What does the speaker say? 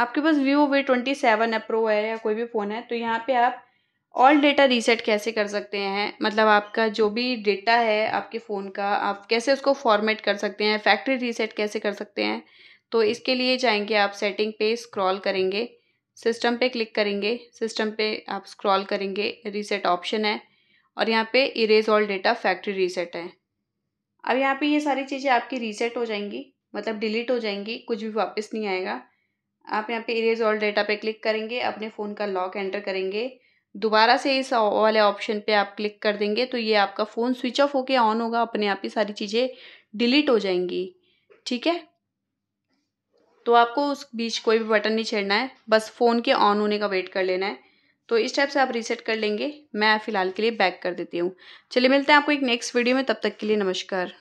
आपके पास Vivo V twenty seven अप्रो प्रो है या कोई भी फ़ोन है तो यहाँ पे आप ऑल डेटा रीसेट कैसे कर सकते हैं मतलब आपका जो भी डेटा है आपके फ़ोन का आप कैसे उसको फॉर्मेट कर सकते हैं फैक्ट्री रीसेट कैसे कर सकते हैं तो इसके लिए जाएंगे आप सेटिंग पे स्क्रॉल करेंगे सिस्टम पे क्लिक करेंगे सिस्टम पे आप स्क्रॉल करेंगे रीसेट ऑप्शन है और यहाँ पे erase all data factory reset है अब यहाँ पे ये सारी चीज़ें आपकी रीसेट हो जाएंगी मतलब डिलीट हो जाएंगी कुछ भी वापस नहीं आएगा आप यहाँ पे इरेज ऑल डेटा पे क्लिक करेंगे अपने फ़ोन का लॉक एंटर करेंगे दोबारा से इस वाले ऑप्शन पे आप क्लिक कर देंगे तो ये आपका फ़ोन स्विच ऑफ होके ऑन होगा अपने आप ही सारी चीज़ें डिलीट हो जाएंगी ठीक है तो आपको उस बीच कोई भी बटन नहीं छेड़ना है बस फ़ोन के ऑन होने का वेट कर लेना है तो इस टाइप से आप रीसेट कर लेंगे मैं फ़िलहाल के लिए बैक कर देती हूँ चलिए मिलते हैं आपको एक नेक्स्ट वीडियो में तब तक के लिए नमस्कार